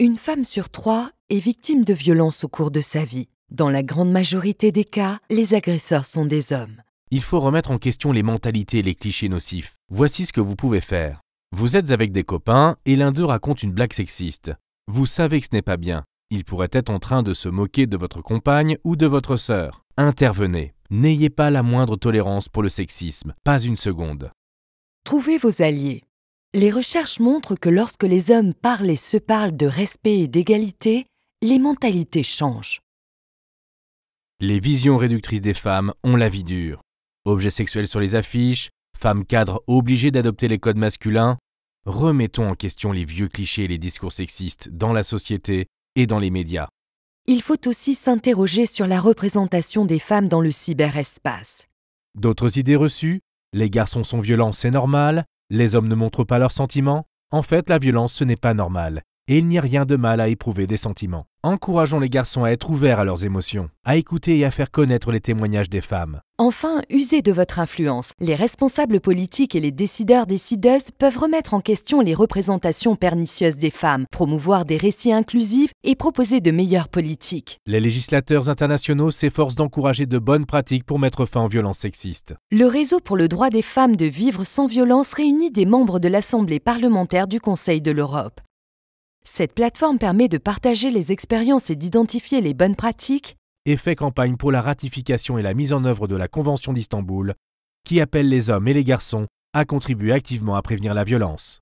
Une femme sur trois est victime de violences au cours de sa vie. Dans la grande majorité des cas, les agresseurs sont des hommes. Il faut remettre en question les mentalités et les clichés nocifs. Voici ce que vous pouvez faire. Vous êtes avec des copains et l'un d'eux raconte une blague sexiste. Vous savez que ce n'est pas bien. Il pourrait être en train de se moquer de votre compagne ou de votre sœur. Intervenez. N'ayez pas la moindre tolérance pour le sexisme, pas une seconde. Trouvez vos alliés. Les recherches montrent que lorsque les hommes parlent et se parlent de respect et d'égalité, les mentalités changent. Les visions réductrices des femmes ont la vie dure. Objets sexuels sur les affiches, femmes cadres obligées d'adopter les codes masculins, remettons en question les vieux clichés et les discours sexistes dans la société et dans les médias. Il faut aussi s'interroger sur la représentation des femmes dans le cyberespace. D'autres idées reçues, les garçons sont violents, c'est normal, les hommes ne montrent pas leurs sentiments En fait, la violence, ce n'est pas normal et il n'y a rien de mal à éprouver des sentiments. Encourageons les garçons à être ouverts à leurs émotions, à écouter et à faire connaître les témoignages des femmes. Enfin, usez de votre influence. Les responsables politiques et les décideurs décideuses e peuvent remettre en question les représentations pernicieuses des femmes, promouvoir des récits inclusifs et proposer de meilleures politiques. Les législateurs internationaux s'efforcent d'encourager de bonnes pratiques pour mettre fin aux violences sexistes. Le réseau pour le droit des femmes de vivre sans violence réunit des membres de l'Assemblée parlementaire du Conseil de l'Europe. Cette plateforme permet de partager les expériences et d'identifier les bonnes pratiques et fait campagne pour la ratification et la mise en œuvre de la Convention d'Istanbul, qui appelle les hommes et les garçons à contribuer activement à prévenir la violence.